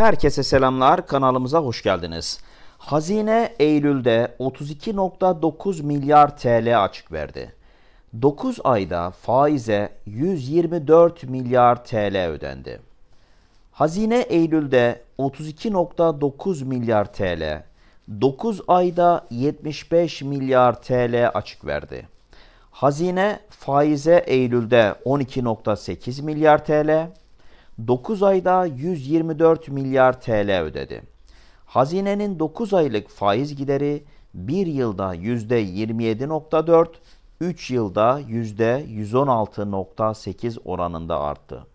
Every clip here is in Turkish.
Herkese selamlar, kanalımıza hoş geldiniz. Hazine Eylül'de 32.9 milyar TL açık verdi. 9 ayda faize 124 milyar TL ödendi. Hazine Eylül'de 32.9 milyar TL, 9 ayda 75 milyar TL açık verdi. Hazine faize Eylül'de 12.8 milyar TL, 9 ayda 124 milyar TL ödedi. Hazinenin 9 aylık faiz gideri 1 yılda %27.4, 3 yılda %116.8 oranında arttı.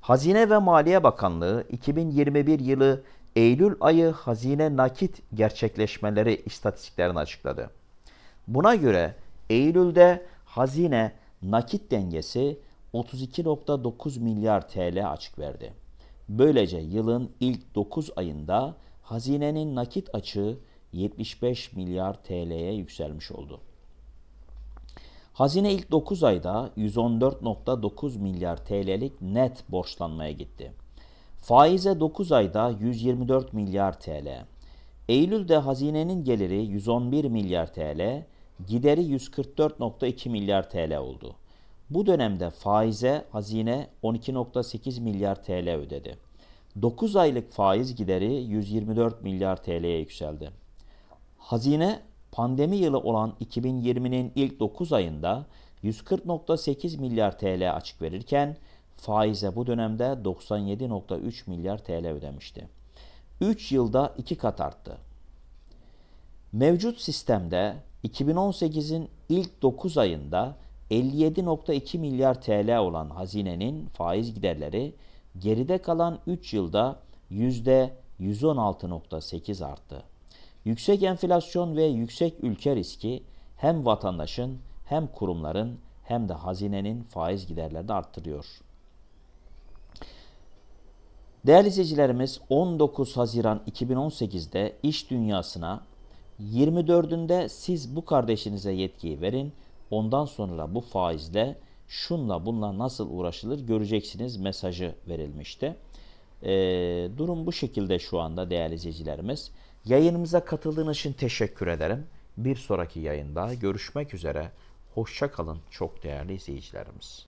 Hazine ve Maliye Bakanlığı 2021 yılı Eylül ayı hazine nakit gerçekleşmeleri istatistiklerini açıkladı. Buna göre Eylül'de hazine nakit dengesi 32.9 milyar TL açık verdi. Böylece yılın ilk 9 ayında hazinenin nakit açığı 75 milyar TL'ye yükselmiş oldu. Hazine ilk 9 ayda 114.9 milyar TL'lik net borçlanmaya gitti. Faize 9 ayda 124 milyar TL. Eylül'de hazinenin geliri 111 milyar TL, gideri 144.2 milyar TL oldu. Bu dönemde faize hazine 12.8 milyar TL ödedi. 9 aylık faiz gideri 124 milyar TL'ye yükseldi. Hazine pandemi yılı olan 2020'nin ilk 9 ayında 140.8 milyar TL açık verirken faize bu dönemde 97.3 milyar TL ödemişti. 3 yılda 2 kat arttı. Mevcut sistemde 2018'in ilk 9 ayında 57.2 milyar TL olan hazinenin faiz giderleri geride kalan 3 yılda %116.8 arttı. Yüksek enflasyon ve yüksek ülke riski hem vatandaşın hem kurumların hem de hazinenin faiz giderlerini arttırıyor. Değerli izleyicilerimiz 19 Haziran 2018'de iş dünyasına 24'ünde siz bu kardeşinize yetkiyi verin Ondan sonra bu faizle şunla bununla nasıl uğraşılır göreceksiniz mesajı verilmişti. E, durum bu şekilde şu anda değerli izleyicilerimiz. Yayınımıza katıldığınız için teşekkür ederim. Bir sonraki yayında görüşmek üzere. Hoşça kalın çok değerli izleyicilerimiz.